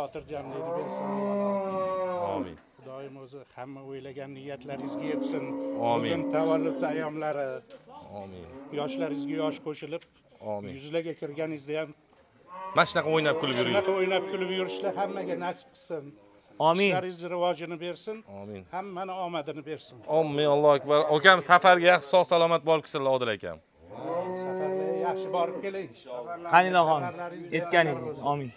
xotirjamlik bersin omin xudoyim o'zi hamma o'ylagan niyatlaringizga yetsin omin bugun tavallud ayyomlari omin yoshlaringizga yosh qo'shilib omin yuzlarga kirganingizda ham mana shunaqa o'ynab kulib yuring shunaqa o'ynab kulib yurishlar hammaga nasib qilsin omin ishlaringizni rivojini bersin omin hammani omadini bersin omin allohu akbar akam safarga yaxshi sog' salomat borib kelsinlar odil akam yaxshi borib keling qaynonaxon aytganingiz omin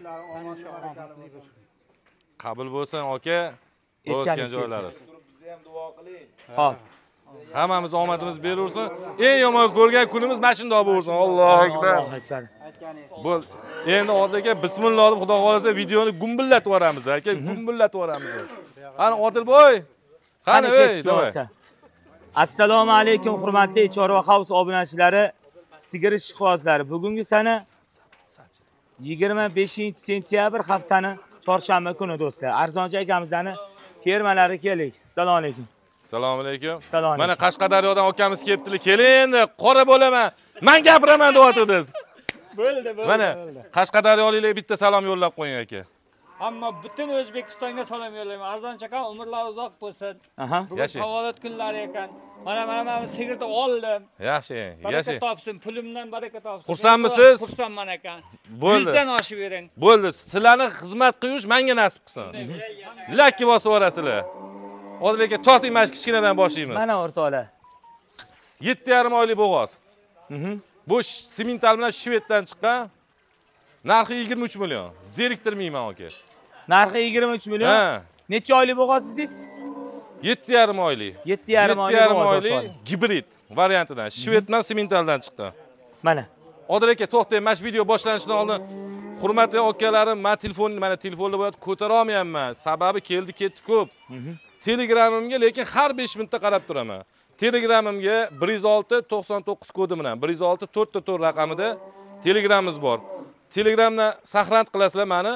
qabul bo'lsin aka o'tgan joylariz ham duo qiling ho'p hammamiz omadimiz beraversin eng yomon ko'rgan kunimiz mana shundoq bo'lsin allohu akbar bo'l endi aka bismillah deb xudo xohlasa videoni gumbillatib yuboramiz aka mhm. gumbillatib yuboramiz qani odilboy qani ey assalomu alaykum hurmatli chorva house obunachilari sigir ishqibozlari bugungi sana yigirma beshinchi sentyabr haftani chorshanba kuni do'stlar arzonchi akamizlarni termalari keldik assalomu alaykum assalomu alaykum salom mana qashqadaryodan akamiz kelibdilar kelindi qora bo'laman man gapiraman deyotgandingiz bo'ldi bo'ldi mana qashqadaryoliklarga bitta salom yo'llab qo'ying aka ammo butun o'zbekistonga salom yo'llayman azizjon aka umrlar uzoq bo'lsin bugun tavallud kunlari ekan mana mana mana sigirni oldim yaxshi yaxshi topsin pulimdan baraka topsin xursandmisiz xursandman ekan bo'ldi yuzdan oshib yuring bo'ldi sizlarni xizmat qilish menga nasib qilsin uhuh. lakki bosib borasizlar odil aka torting mana shu kichkinadan boshlaymiz mana o'rtoqlar yetti yarim oylik bo'g'oz uhuh. bu semental bilan shveddan chiqqan narxi yigirma uch million zeriktirmayman aka narxi yigirma uch million necha oylik bo'g'oz dedingiz yetti yarim oylik yetti yarim oylik yetti yarim oylik gibrid variantidan shvedman mhm. sementaldan chiqqan mana odil aka to'xtang mana shu video boshlanishidan oldin hurmatli akalarim man telefonni mana telefonda bo'lyapti ko'tara olmayapman sababi keldi ketdi ko'p mhm. telegramimga lekin har besh minutda qarab turaman telegramimga bir yuz olti to'qson to'qqiz kodi bilan bir yuz olti to'rtta to'rt raqamida telegramimiz bor telegramdan saqlant qilasizlar mani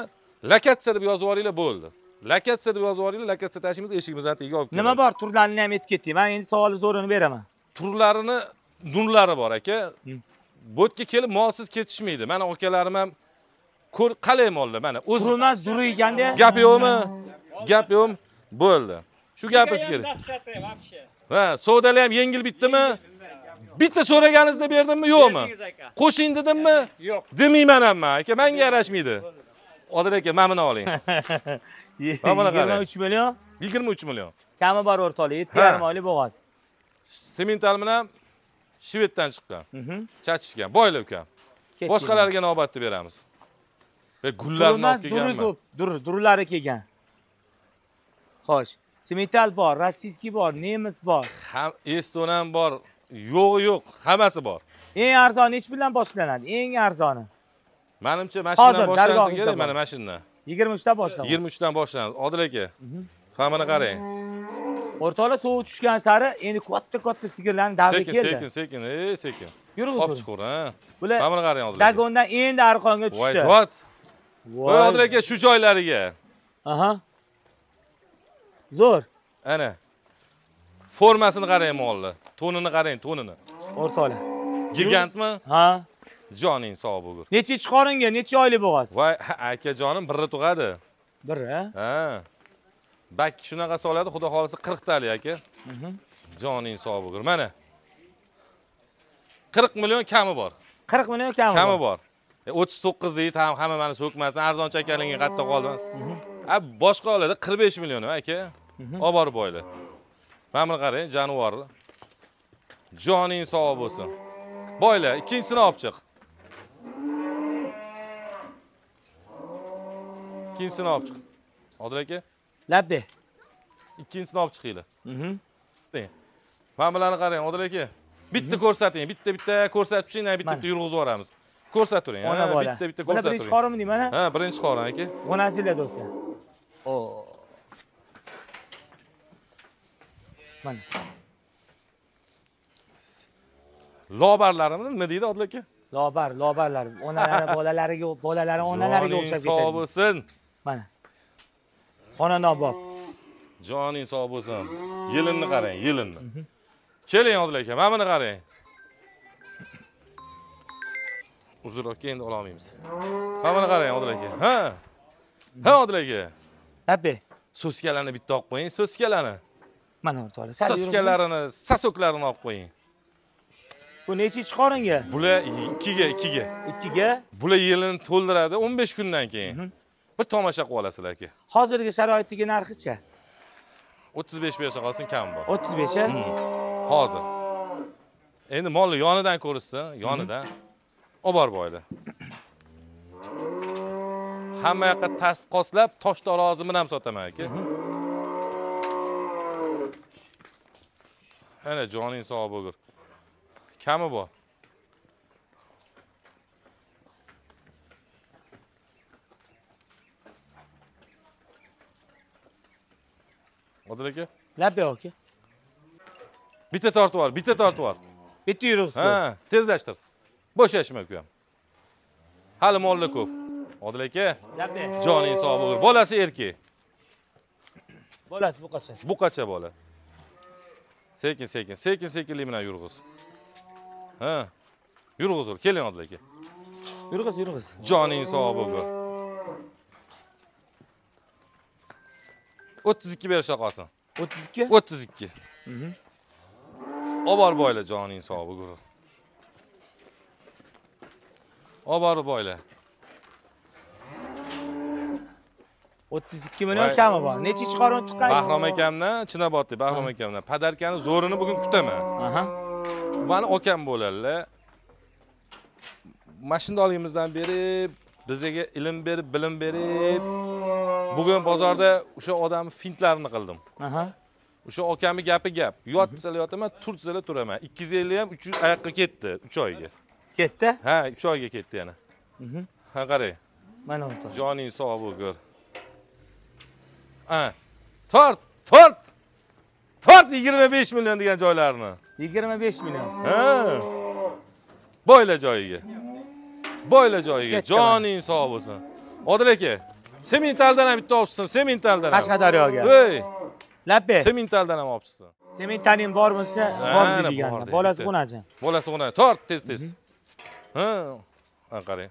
lakatsa deb yozib yuboringlar bo'ldi lakatsa deb yozib yuboringlar lakatsa tashimiz eshigimizni tagiga olib nima bor turlarini ham aytib ketdim. man endi savolni zo'rini beraman turlarini nurlari bor aka hmm. bu yerga kelib molsiz ketishmaydi mana akalarim ham ko'r qalay mollar mana o'zi turmas duri gap yo'qmi gap yo'qmi bo'ldi shu gapimiz kerak ha savdolar ham yengil bitdimi bitta so'raganingizda berdimmi yo'qmi qo'shing dedimmi yo'q demayman ham man aka manga yarashmaydi odil aka mana buni oling mana buni qarang yigirma uch million yigirma uch million kami bor o'rtoqlik yetti yarim oylik bo'g'oz semental bilan shveddan chiqqan mhm. chachishgan boyla ukam boshqalarga navbatni beramiz gullarni olib kelganman ko'p dur durlari kelgan xo'sh semental bor rossiyskiy bor nemis bor eston ham bor yo'g'i yo'q hammasi bor eng arzoni nech bilan boshlanadi eng arzoni Menimcha mashinadan boshlanishi kerak mana mashinadan. 23 dan boshlanadi. 23 dan Adı Odil aka. Hammani qarang. O'rtoqlar soğuk tushgan sari endi katta-katta sigirlarning davri keldi. Sekin, sekin, ee sekin. Yurib olib chiqur, ha. ki? hammani qarang Odil aka. Zagondan endi what? tushdi. Voy, voy. Odil aka shu joylariga. Aha. Zo'r. Ana. Formasini qarang Tonunu Tonini qarang, tonini. Gigant Gigantmi? Ha. joning sog' bo'lgur nechinchi qoringa necha oylik bo'lasiz voy akajonim birni tug'adi biri ha bakki shunaqa soladi xudo xohlasa qirqtalik aka mhm. joning sog' bo'lgur mana qirq million kami bor qirq million kami kami bor e, o'ttiz to'qqizni hamma mani so'kmasin arzoncha ekanligini qayerda qoldim mhm. a boshqa oladi qirq besh million aka mhm. olib borib boyla mana buni qarang jonivorni joning sog' bo'lsin boyla ikkinchisini olib chiq ikkinchisini olib chiq odil aka labbe ikkinchisini olib chiqinglar mana bularni qarang odil aka bitta ko'rsating bitta bitta ko'rsatib turinglar bitta bitta yurg'izib yuboramiz ko'rsatib turing ona bola bitta bitta ko'rsatib turing birinchi qorimiding mana ha birinchi qorin aka g'unachinglar do'stlar mana lobarlarimi nima deydi odil aka lobar lobarlar onalari bolalariga bolalari onalariga o'xshab ketadi bo'lsin mana xona nobob joning sog' bo'lsin yelinni qarang yelinni keling odil aka mana buni qarang uzr aka endi ololmaymiz mana buni qarang odil aka ha ha odil aka ape so'skalarni bitta olib qo'ying so'skalarni mana bu so'skalarini sosoklarini olib qo'ying bu nechchi qoringa bular ikkiga ikkiga ikkiga bular yelini to'ldiradi 15 kundan keyin mhm. bir tomosha qilib olasizlar aka hozirgi sharoitdagi narxicha o'ttiz besh bersa qolsin kam bor o'ttiz a? Hmm. hozir endi molni yonidan ko'rishsin yonidan mhm. olib bor boylar hamma yoqqa qoslab tosh tarozi bilan ham sotaman aka mhm. ana joning sog' bo'lgur kami bor odil aka lab aka bitta tortib ol bitta tortib ol bitta yurug'isi ha tezlashtir bo'shashma uka ham hali mollar ko'p odil aka joning sog' bo'lgur bolasi erki. bolasi bu qachasi? Bu qacha bola sekin sekin sekin sekinlik bilan yurg'iz ha Yurg'iz, keling odil aka yurg'iz yurg'iz joning sog' bo'lgur 32 berishga qolsin 32 32 olib borib boylar joning sog' bugun olib borib boylar 32 million kami bor necha chiqorin tuqqan bahrom akamdan chinobodlik bahrom akamdan padarkani zo'rini bugun kutaman mani akam bo'ladilar mashinani olganimizdan beri bizga ilm berib bilim berib bugun bozorda o'sha odamni fintlarini qildim o'sha okamni gapi gap yot yotaman turtsala turaman ikki yuz ellik ham uch yuz oyoqqa ketdi uch oyga ketdi ha uch oyga ketdi yana mhm. ha qarang mana bu joning sog' bo'lgur tort tort tort yigirma besh million degan joylarini yigirma besh million ha boyla joyiga boyla joyiga joning sog' bo'lsin odil aka sementaldan ham bitta olib chiqsin sementaldan ham qashqadaryoga voy labbay sementaldan ham olib chiqsin bor bo'lsa bor degan bolasi qo'nachi bolasi qo'nadi tort tez tez mhm. ha qarang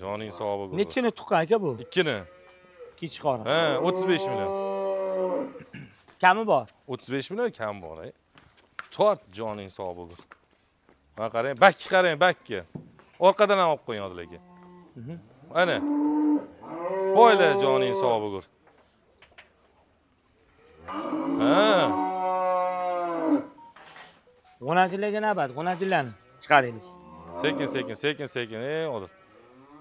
joning sog'i bo'lsin. nechini tuqqan aka bu ikkini kechqori ha o'ttiz besh million kami bor o'ttiz besh million kami bor tort joning sog' bo'lgur mana qarang bakki qarang bakki orqadan ham olib qo'ying lekin mhm. ana boyla joning sog' bo'lgur ha g'unachillarga navbat g'unachilarni chiqaraylik sekin sekin sekin sekin ey odil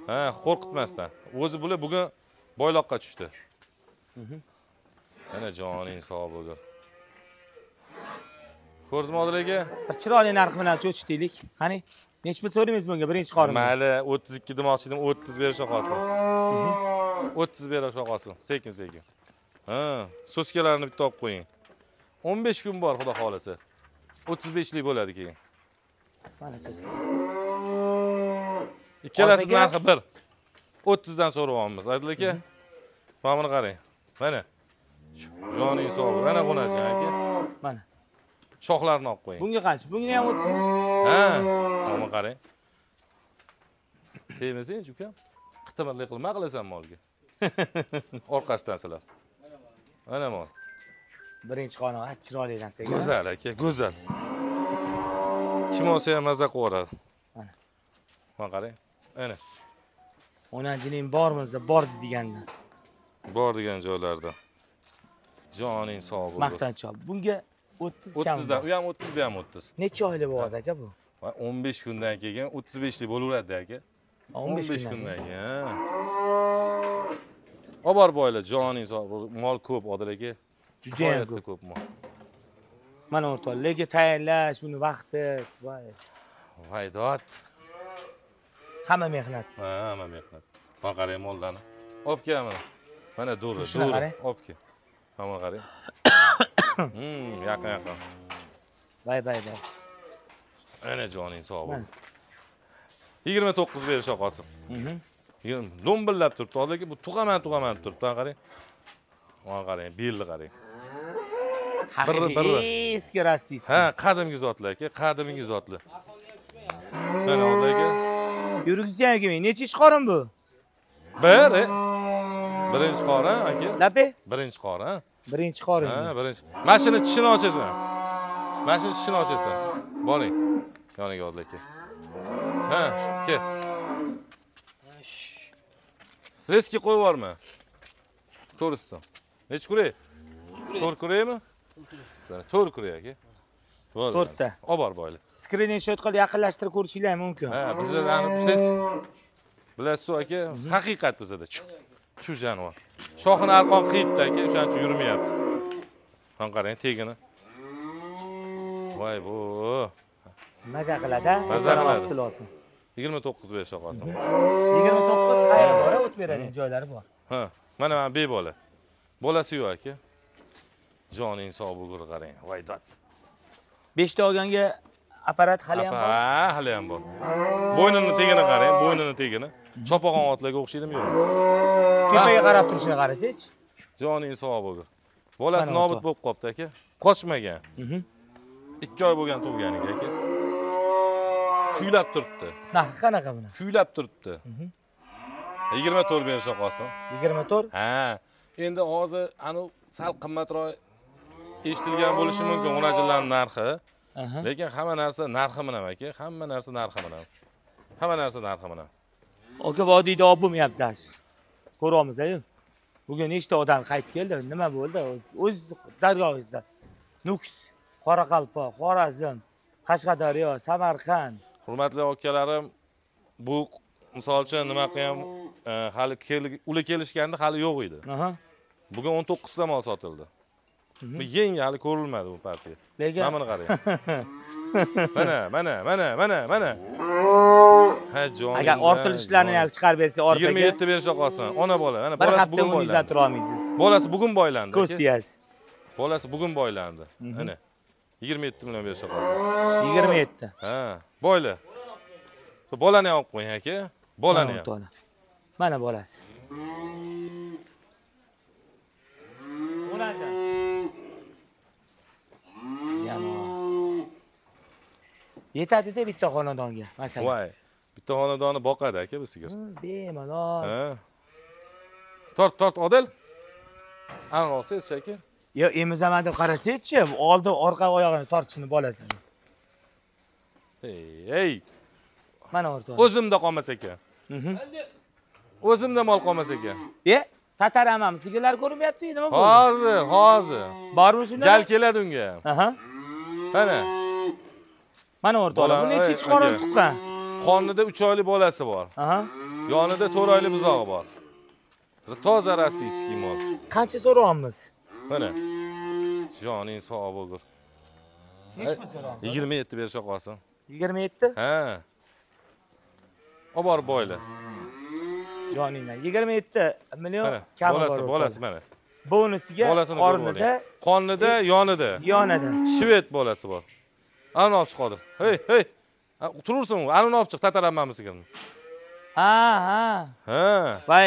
ha qo'rqitmasdan o'zi bular bugun boyloqqa tushdi mana mhm. joning sog' bo'lgur ko'rdimi odil aka bir chiroyli narx bilan cho'chitdik qani nechi pul so'radingiz bunga birinchi qoringa mayli o'ttiz ikki demoqchi edim o'ttiz berish og'asi o'ttiz berish og'asi sekin sekin ha so'skalarini bitta olib qo'ying o'n besh kun bor xudo xohlasa o'ttiz beshlik bo'ladi keyin mana so'ska ikkalasini narxi bir o'ttizdan so'rayapmiz adil aka mana buni qarang mana joning sog' mana qo'najon aka mana shoxlarini olib qo'ying bunga qancha bunga ham o'ttiz ha mana qarang termasangchi ukam qitimirlik qilma qilasan molga orqasidan silab mana mol birinchi qonog'i chiroyli narsa go'zal aka go'zal kim olsa ham mazza qilib mana mana qarang ana onajining bormi desa bor deganda bor degan joylarda joning sog' bo'lsin maqtanchoq bunga 30 30'dan uyam 30 bir 30. Ne çayla bu azaka bu? 15 günden ki 35 li bolur adı ya 15 günden ki. Abar boyla canı mal kub adıla ki. Cüdeyen kub. Ben orta lege tayinleş bunu vakti. Vay. Vay dağıt. Hama mehnet. Ha, hama mehnet. Ben karayım oldu ana. Hop ki hemen. Bana doğru, doğru. Hop ki. Hama karayım. Hmm, yaqin yaqin. Bay bay bay. Ana joning sog' bo'l. 29 berish oqosim. Do'mbillab turibdi, hozirgi bu tug'aman tug'aman turibdi, qarang. Mana qarang, belni qarang. Bir biri. Eski rossiysi. Ha, qadimgi zotlar aka, qadimgi zotlar. Mana hozirgi. Yurgizgan aka, necha ish qorim bu? Bir. Birinchi qora aka. Lapi? Birinchi qora. birinchi qoring ha birinchi mashina tishini ochasan mashina tishini ochasan boring yoniga oldi aka ha kel streski qo'yib yuborma ko'rsin nechi kurak to'rt kurakmi to'rt kurak aka to'rtta olib bor boyli shot qilib yaqinlashtirib ko'rishinglar mumkin ha bizada bilasiz aka haqiqat bizada shu jonivor shoxini arqon qiyibdi aka o'shaning uchun yurmayapti mana qarang tegini voy bu maza qiladi maza qiladi xulosa yigirma to'qqiz besh og'asi yigirma to'qqiz xayri bor o'tib beradigan joylari bor ha mana mana bebola bolasi yo'q aka joning sog' bugur qarang voy dod beshta olganga apparat hali ham bor ha hali ham bor bo'ynini tegini qarang bo'ynini tegini chopag'on otlarga o'xshaydimi yo'q tepaga qarab turishini qarasachi joning sog' bo'lgur bolasi nobud bo'lib qolibdi aka qochmagan mhm. ikki oy bo'lgan tug'ganiga aka kuylab turibdi narxi qanaqa buni kuylab turibdi mhm. yigirma to'rt berisha qolsin yigirma to'rt ha endi hozir anu sal qimmatroq eshitilgan bo'lishi mumkin g'unachilarni narxi lekin hamma narsa narxi bilan aka hamma narsa narxi bilan hamma narsa narxi bilan aka vodiyda olib bo'lmayapti даже ko'ryapmiz bugun nechta odam qaytib keldi nima bo'ldi o'z dargohingizda nukus qoraqalpoq xorazm qashqadaryo samarqand hurmatli akalarim bu misol uchun nimaqa ham e, hali ular kelishganda hali yo'q edi bugun o'n to'qqizta mol sotildi mhm. bu yangi hali ko'rilmadi bu partiya lekin mana buni qarang mana mana mana mana mana ha agar ortilishlarini chiqarib bersangiz orqaga yigirma yetti berisha qolsin ona bola mana bir hafta o'rningizdan tura olmaysiz bolasi bugun boylandi ko'z tiyasiz bolasi bugun boylandi mhm. ana yigirma yetti million berisha qolsin yigirma yetti ha boyla bolani ham olib qo'ying aka bolani ham mana bolasi bo'ladi jamoa yetadida bitta xonadonga masalan voy bitta xonadonni boqadi aka bu sigir bemalol tort tort odil aniq olsangizchi aka yo emizaman deb qarasangizchi oldi orqa oyog'ini tortishini bolasini ey mana orta o'zimda qolmas ekan mhm. o'zimda mol qolmas ekan e tatar amam sigirlar ko'rinmayapti nima bo'ldi hozir hozir bormi shunda gal keladi unga aha mana mana o'rtoqlar bu nechi qorin tuqqan Qonida 3 oylik bolasi bor. Yonida 4 oylik buzog'i bor. Toza rossiyskiy mol. Qancha so'rayapmiz? Mana. Joning sog' bo'lgur. Nechmi so'rayapsiz? 27 berisha qolsin. 27? Ha. Olib borib boyla. Joningdan 27 million kam bolasi, bolasi mana. Bonusiga qornida, qonida, yonida. Yonida. Shved bolasi bor. Ana olib chiqadi. Hey, hey. turaversin u anavini olib chiq tatar ammamiznikini ha ha ha va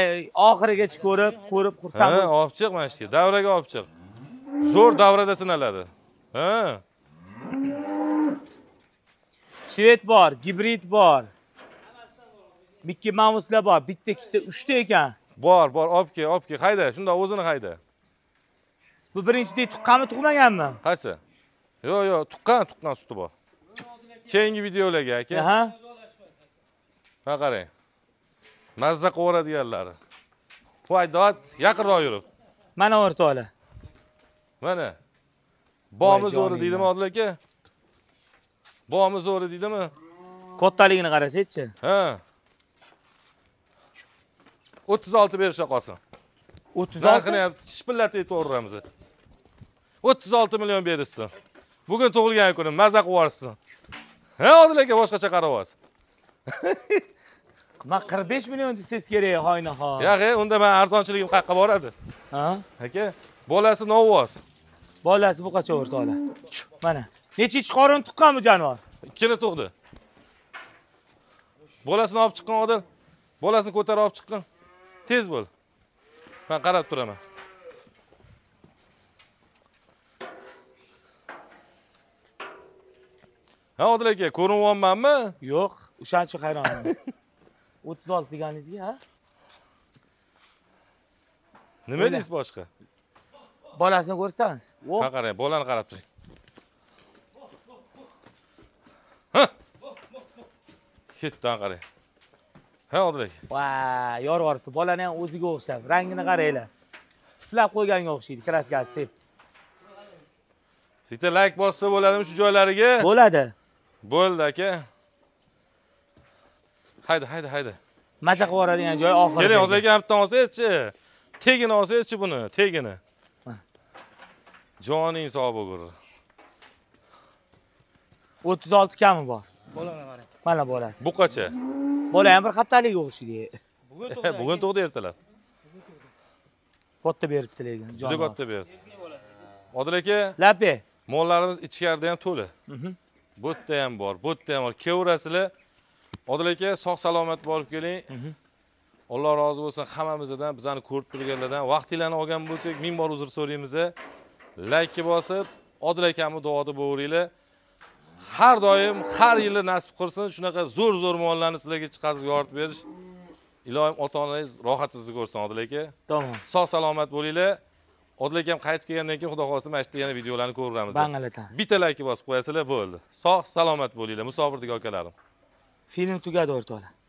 oxirigacha ko'rib ko'rib xursand ha olib chiq mana shu davraga olib chiq zo'r davrada sinaladi ha shvet bor gibrid bor mikki mamuslar bor bitta ikkita uchta ekan bor bor olib kel olib kel hayda shundoq o'zini hayda bu birinchidek tuqqanmi tug'maganmi qaysi yo'q yo'q tuqqan tuqqan suti bor keyingi videolarga aka ha mana qarang mazza qilaveradiganlari voy dod yaqinroq yurib mana o'rtoqlar mana bomi zo'ri deydimi odil aka bomi zo'ri deydimi kattaligini qarasangchi ha o'ttiz olti berisha qolsin o'ttiz olti narxini ham shipillatib o'ttiz olti million berishsin bugun tug'ilgan kuni mazza qilib yuborishsin ha odil aka boshqacha qarayapsiz man qirq besh million desangiz kerak hoynaho yo'q unda man arzonchiligim qayerqa boradi ha aka bolasi novvoz bolasi bu buqacha o'rtoqlar mana nechinchi qorin tuqqan bu jonivor ikkini tug'di bolasini olib chiqqan odil bolasini ko'tarib olib chiqqin tez bo'l man qarab turaman ha odil aka ko'rinyapmanmi yo'q o'shaning uchun hayronman o'ttiz olti deganingizga ha nima deysiz boshqa bolasini ko'rsatamiz ha qarang bolani qarab turing chetdan qarang ha odil aka va yorib bolani ham o'ziga o'xshab rangini qaranglar tuflab qo'yganga o'xshaydi kraskasi sep bitta layk bossa bo'ladimi shu joylariga bo'ladi bo'ldi aka haydi haydi haydi maza qilib yuboradigan joyi oxiri keling odilga bittan olsangizchi tegini olsangizchi buni tegini joning sog' bo'lgur o'ttiz olti kami bor bolalar mana bolasi buqacha bola ham bir haftalik o'qishga bugun tug'di ertalab katta beribdi lekin juda katta berdi odil aka lapi mollarimiz ichkarida ham to'la mhm. bu yerda ham bor bu yerda ham bor kelaverasizlar odil aka sog' salomat borib keling mhm. alloh rozi bo'lsin hammamizdan bizani ko'rib turganlardan Vaqtingizni olgan bo'lsak ming bor uzr so'raymiz laykka bosib odil akamni duoda bo'laveringlar har doim har yili nasib qursin, shunaqa zo'r zo'r mollarni sizlarga chiqazib yoritib berish ilohim ota onangiz rohatingizni ko'rsin odil aka tamom sog' salomat bo'linglar odil akam qaytib kelgandan keyin xudo xohlasa mana shu yerda yana videolarni ko'raveramiz bangalatamiz bitta layka bosib qo'yasizlar bo'ldi sog' salomat bo'linglar musofirdagi akalarim film tugadi o'rtoqlar